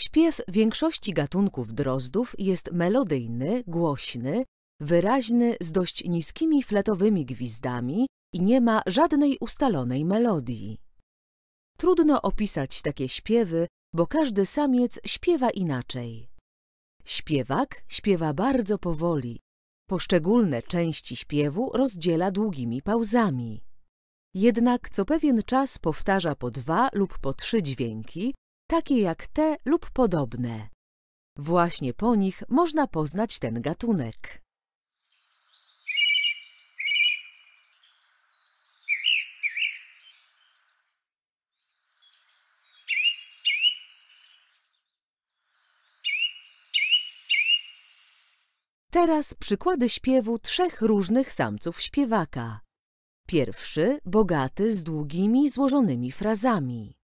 Śpiew większości gatunków drozdów jest melodyjny, głośny, wyraźny z dość niskimi fletowymi gwizdami i nie ma żadnej ustalonej melodii. Trudno opisać takie śpiewy, bo każdy samiec śpiewa inaczej. Śpiewak śpiewa bardzo powoli. Poszczególne części śpiewu rozdziela długimi pauzami. Jednak co pewien czas powtarza po dwa lub po trzy dźwięki, takie jak te lub podobne. Właśnie po nich można poznać ten gatunek. Teraz przykłady śpiewu trzech różnych samców śpiewaka. Pierwszy, bogaty, z długimi, złożonymi frazami.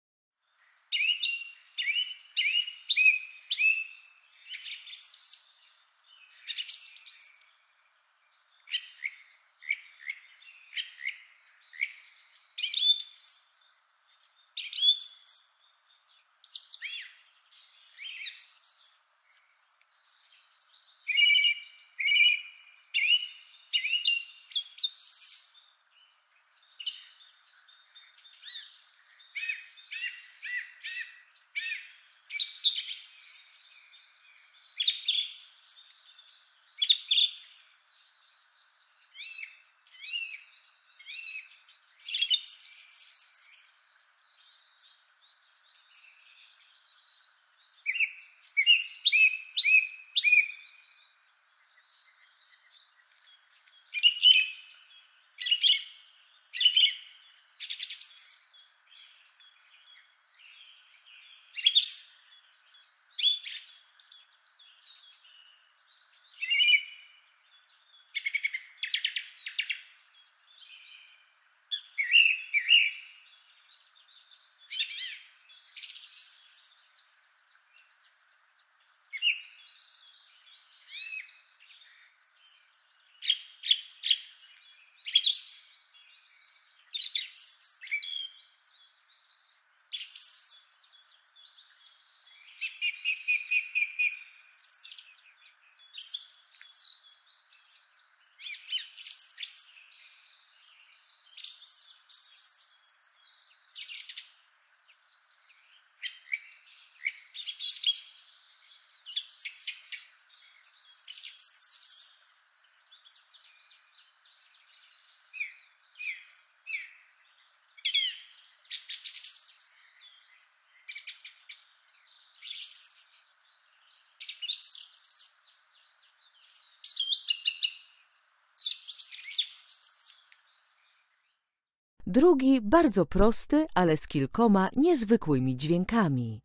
drugi bardzo prosty, ale z kilkoma niezwykłymi dźwiękami.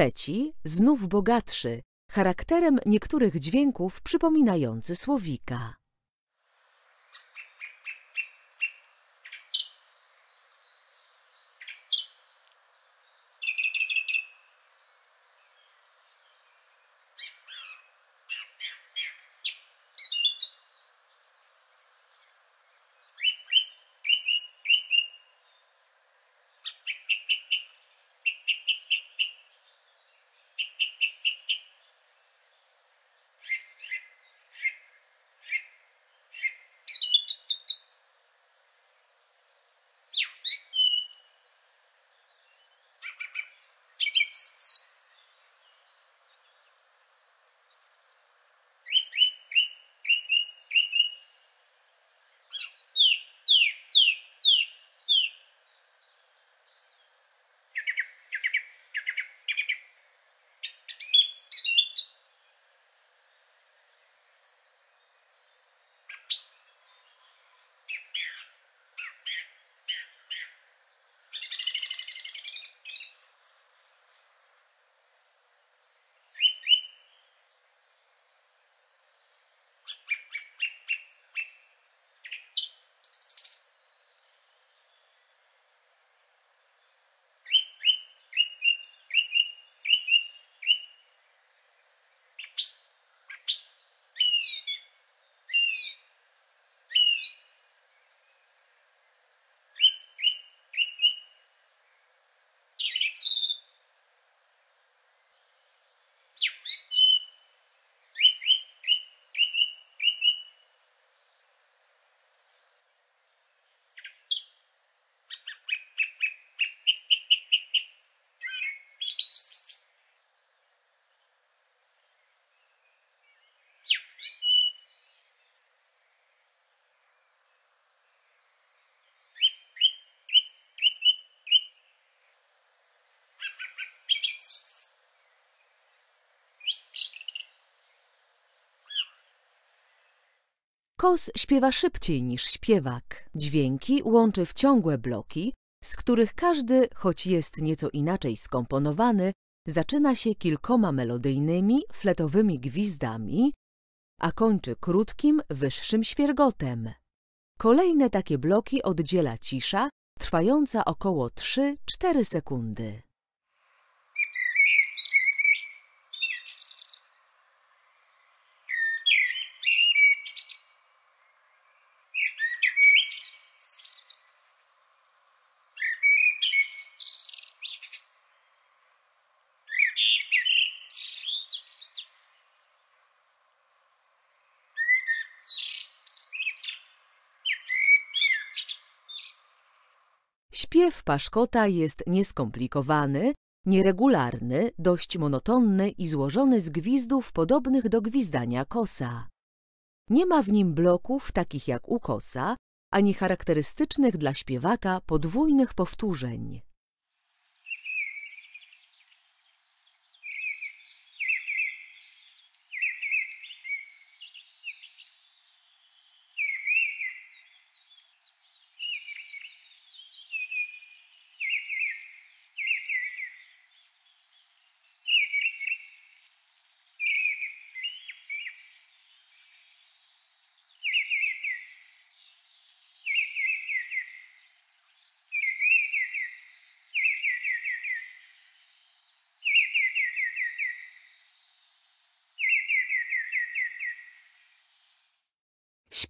trzeci, znów bogatszy, charakterem niektórych dźwięków przypominający słowika. Kos śpiewa szybciej niż śpiewak. Dźwięki łączy w ciągłe bloki, z których każdy, choć jest nieco inaczej skomponowany, zaczyna się kilkoma melodyjnymi, fletowymi gwizdami, a kończy krótkim, wyższym świergotem. Kolejne takie bloki oddziela cisza, trwająca około 3-4 sekundy. Śpiew paszkota jest nieskomplikowany, nieregularny, dość monotonny i złożony z gwizdów podobnych do gwizdania kosa. Nie ma w nim bloków takich jak u kosa, ani charakterystycznych dla śpiewaka podwójnych powtórzeń.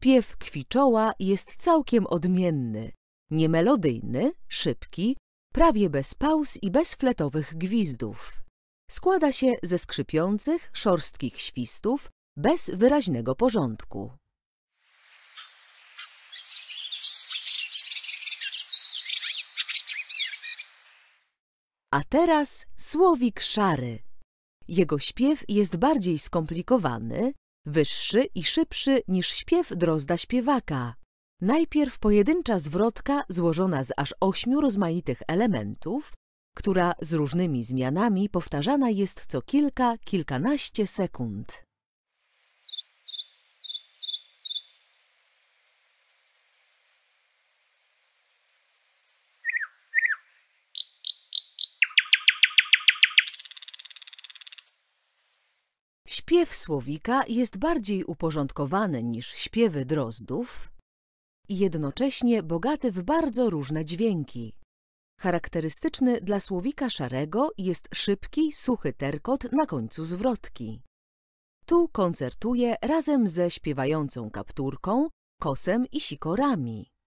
Śpiew kwiczoła jest całkiem odmienny, niemelodyjny, szybki, prawie bez pauz i bez fletowych gwizdów. Składa się ze skrzypiących, szorstkich świstów, bez wyraźnego porządku. A teraz słowik szary. Jego śpiew jest bardziej skomplikowany, wyższy i szybszy niż śpiew drozda śpiewaka. Najpierw pojedyncza zwrotka złożona z aż ośmiu rozmaitych elementów, która z różnymi zmianami powtarzana jest co kilka, kilkanaście sekund. Śpiew słowika jest bardziej uporządkowany niż śpiewy drozdów i jednocześnie bogaty w bardzo różne dźwięki. Charakterystyczny dla słowika szarego jest szybki, suchy terkot na końcu zwrotki. Tu koncertuje razem ze śpiewającą kapturką, kosem i sikorami.